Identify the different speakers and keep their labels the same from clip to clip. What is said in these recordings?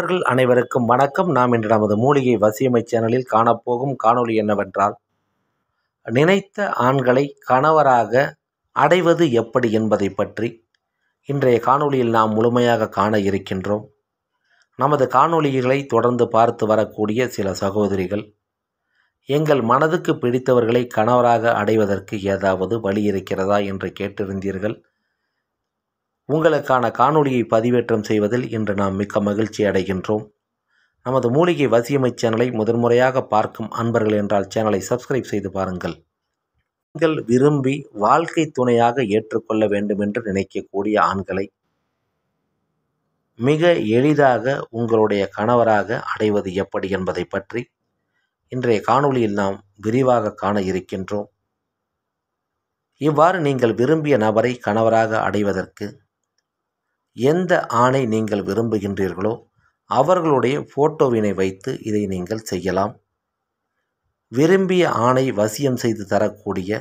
Speaker 1: நண்பர்கள் அனைவருக்கும் வணக்கம் நாம் இன்று நமது மூலிகை வசியமை சேனலில் காணப்போகும் காணொளி என்னவென்றால் நினைத்த ஆண்களை கணவராக அடைவது எப்படி என்பதை பற்றி இன்றைய காணொளியில் நாம் முழுமையாக காண இருக்கின்றோம் நமது காணொளிகளை தொடர்ந்து பார்த்து வரக்கூடிய சில சகோதரிகள் எங்கள் மனதுக்கு பிடித்தவர்களை கணவராக அடைவதற்கு ஏதாவது வழி இருக்கிறதா என்று கேட்டிருந்தீர்கள் உங்களுக்கான காணொளியை பதிவேற்றம் செய்வதில் இன்று நாம் மிக்க மகிழ்ச்சி அடைகின்றோம் நமது மூலிகை வசியமை சேனலை முதன்முறையாக பார்க்கும் அன்பர்கள் என்றால் சேனலை சப்ஸ்கிரைப் செய்து பாருங்கள் நீங்கள் விரும்பி வாழ்க்கை துணையாக ஏற்றுக்கொள்ள வேண்டும் என்று நினைக்கக்கூடிய ஆண்களை மிக எளிதாக உங்களுடைய கணவராக அடைவது எப்படி என்பதை பற்றி இன்றைய காணொளியில் நாம் விரிவாக காண இருக்கின்றோம் இவ்வாறு நீங்கள் விரும்பிய நபரை கணவராக அடைவதற்கு எந்த ஆணை நீங்கள் விரும்புகின்றீர்களோ அவர்களுடைய ஃபோட்டோவினை வைத்து இதை நீங்கள் செய்யலாம் விரும்பிய ஆணை வசியம் செய்து தரக்கூடிய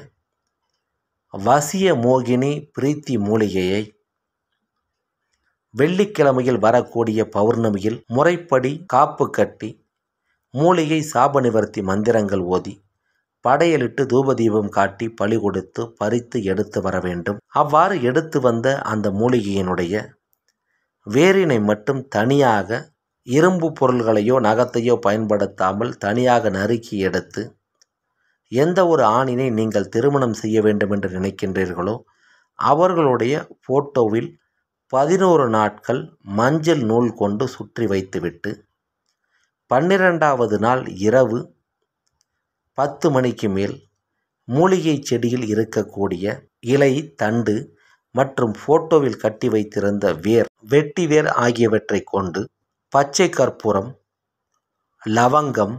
Speaker 1: வசிய மோகினி பிரீத்தி மூலிகையை வெள்ளிக்கிழமையில் வரக்கூடிய பௌர்ணமியில் முறைப்படி காப்பு கட்டி மூலிகை சாப நிவர்த்தி மந்திரங்கள் ஓதி படையலிட்டு தூபதீபம் காட்டி பழி கொடுத்து பறித்து எடுத்து வர வேண்டும் அவ்வாறு எடுத்து வந்த அந்த மூலிகையினுடைய வேரினை மட்டும் தனியாக இரும்பு பொருள்களையோ நகத்தையோ பயன்படுத்தாமல் தனியாக நறுக்கி எடுத்து எந்த ஒரு ஆணினை நீங்கள் திருமணம் செய்ய வேண்டும் என்று நினைக்கின்றீர்களோ அவர்களுடைய ஃபோட்டோவில் பதினோரு நாட்கள் மஞ்சள் நூல் கொண்டு சுற்றி வைத்துவிட்டு பன்னிரெண்டாவது நாள் இரவு பத்து மணிக்கு மேல் மூலிகை செடியில் இருக்கக்கூடிய இலை தண்டு மற்றும் போட்டோவில் கட்டி வைத்திருந்த வேர் வெட்டி வேர் ஆகியவற்றை கொண்டு பச்சை கற்பூரம் லவங்கம்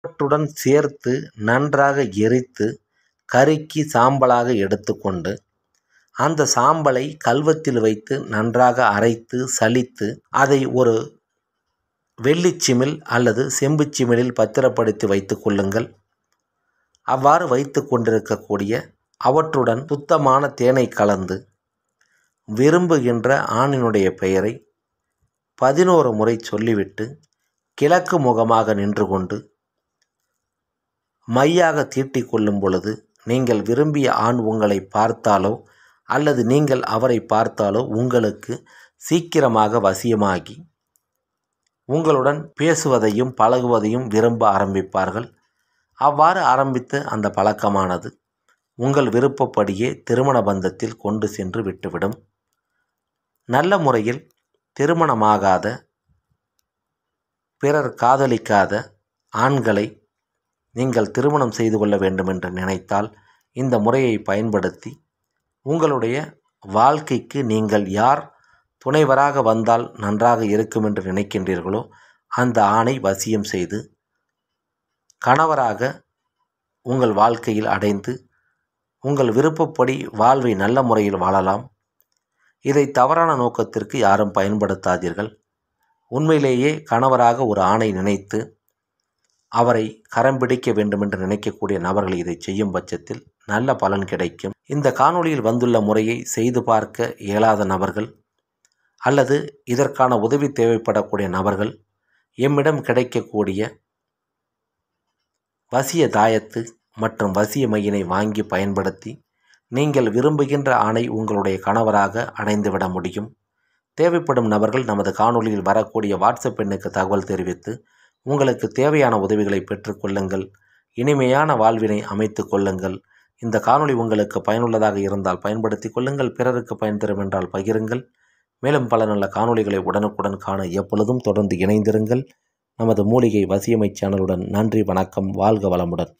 Speaker 1: இவற்றுடன் சேர்த்து நன்றாக எரித்து கருக்கி சாம்பலாக எடுத்துக்கொண்டு அந்த சாம்பலை கல்வத்தில் வைத்து நன்றாக அரைத்து சலித்து அதை ஒரு வெள்ளிச்சிமிழ் அல்லது செம்புச்சிமிழில் பத்திரப்படுத்தி வைத்து கொள்ளுங்கள் அவ்வாறு வைத்து கொண்டிருக்கக்கூடிய அவற்றுடன் சுத்தமான தேனை கலந்து விரும்புகின்ற ஆணினுடைய பெயரை பதினோரு முறை சொல்லிவிட்டு கிழக்கு முகமாக நின்று கொண்டு மையாக தீட்டிக் கொள்ளும் பொழுது நீங்கள் விரும்பிய ஆண் உங்களை பார்த்தாலோ அல்லது நீங்கள் அவரை பார்த்தாலோ உங்களுக்கு சீக்கிரமாக வசியமாகி உங்களுடன் பேசுவதையும் பழகுவதையும் விரும்ப ஆரம்பிப்பார்கள் அவ்வாறு ஆரம்பித்த அந்த பழக்கமானது உங்கள் விருப்பப்படியே திருமண பந்தத்தில் கொண்டு சென்று விட்டுவிடும் நல்ல முறையில் திருமணமாகாத பிறர் காதலிக்காத ஆண்களை நீங்கள் திருமணம் செய்து கொள்ள வேண்டும் என்று நினைத்தால் இந்த முறையை பயன்படுத்தி உங்களுடைய வாழ்க்கைக்கு நீங்கள் யார் துணைவராக வந்தால் நன்றாக இருக்கும் என்று நினைக்கின்றீர்களோ அந்த ஆணை வசியம் செய்து கணவராக உங்கள் வாழ்க்கையில் அடைந்து உங்கள் விருப்பப்படி வாழ்வை நல்ல முறையில் வாழலாம் இதை தவறான நோக்கத்திற்கு யாரும் பயன்படுத்தாதீர்கள் உண்மையிலேயே கணவராக ஒரு ஆணை நினைத்து அவரை கரம் பிடிக்க வேண்டுமென்று நினைக்கக்கூடிய நபர்கள் இதை செய்யும் பட்சத்தில் நல்ல பலன் கிடைக்கும் இந்த காணொளியில் வந்துள்ள முறையை செய்து பார்க்க இயலாத நபர்கள் அல்லது இதற்கான உதவி தேவைப்படக்கூடிய நபர்கள் எம்மிடம் கிடைக்கக்கூடிய வசிய தாயத்து மற்றும் வசிய மையினை வாங்கி பயன்படுத்தி நீங்கள் விரும்புகின்ற ஆணை உங்களுடைய கணவராக அடைந்துவிட முடியும் தேவைப்படும் நபர்கள் நமது காணொலியில் வரக்கூடிய வாட்ஸ்அப் எண்ணுக்கு தகவல் தெரிவித்து உங்களுக்கு தேவையான உதவிகளை பெற்றுக்கொள்ளுங்கள் இனிமையான வாழ்வினை அமைத்து கொள்ளுங்கள் இந்த காணொளி உங்களுக்கு பயனுள்ளதாக இருந்தால் பயன்படுத்தி கொள்ளுங்கள் பிறருக்கு பயன் தரும் என்றால் பகிருங்கள் மேலும் பல நல்ல காணொளிகளை உடனுக்குடன் காண எப்பொழுதும் தொடர்ந்து இணைந்திருங்கள் நமது மூலிகை வசியமை சேனலுடன் நன்றி வணக்கம் வாழ்க வளமுடன்